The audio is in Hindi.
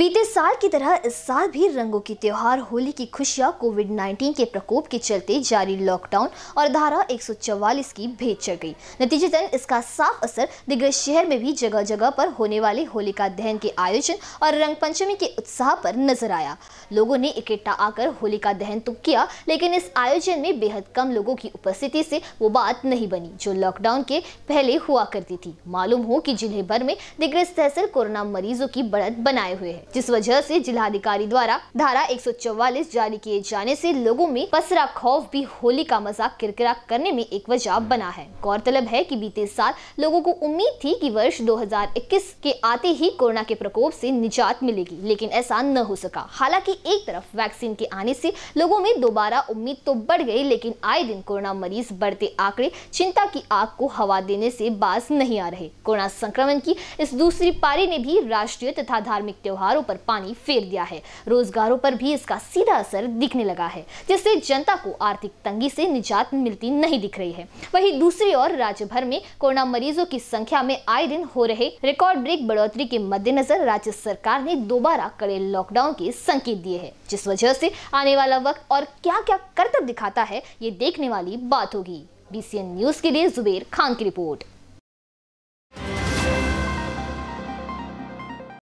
बीते साल की तरह इस साल भी रंगों की त्योहार होली की खुशियां कोविड 19 के प्रकोप के चलते जारी लॉकडाउन और धारा 144 की भेद चढ़ गई नतीजतन इसका साफ असर दिग्गज शहर में भी जगह जगह पर होने वाले होलिका दहन के आयोजन और रंग पंचमी के उत्साह पर नजर आया लोगों ने इकट्ठा आकर होलिका दहन तो किया लेकिन इस आयोजन में बेहद कम लोगों की उपस्थिति से वो बात नहीं बनी जो लॉकडाउन के पहले हुआ करती थी मालूम हो कि जिले भर में दिग्गज तहसील कोरोना मरीजों की बढ़त बनाए हुए है जिस वजह से जिलाधिकारी द्वारा धारा 144 जारी किए जाने से लोगों में पसरा खौफ भी होली का मजाक किरकिरा करने में एक वजह बना है गौरतलब है कि बीते साल लोगों को उम्मीद थी कि वर्ष 2021 के आते ही कोरोना के प्रकोप से निजात मिलेगी लेकिन ऐसा न हो सका हालांकि एक तरफ वैक्सीन के आने से लोगों में दोबारा उम्मीद तो बढ़ गई लेकिन आए दिन कोरोना मरीज बढ़ते आंकड़े चिंता की आग को हवा देने से बाज नहीं आ रहे कोरोना संक्रमण की इस दूसरी पारी ने भी राष्ट्रीय तथा धार्मिक त्योहारों रोजगारों पर पानी फेर दिया है रोजगारों पर भी इसका सीधा असर दिखने लगा है जिससे जनता को आर्थिक तंगी से निजात मिलती नहीं दिख रही है वही दूसरी ओर राज्य भर में कोरोना मरीजों की संख्या में आए दिन हो रहे रिकॉर्ड ब्रेक बढ़ोतरी के मद्देनजर राज्य सरकार ने दोबारा कड़े लॉकडाउन के संकेत दिए है जिस वजह से आने वाला वक्त और क्या क्या कर्तव्य दिखाता है ये देखने वाली बात होगी बीसीएन न्यूज के लिए जुबेर खान की रिपोर्ट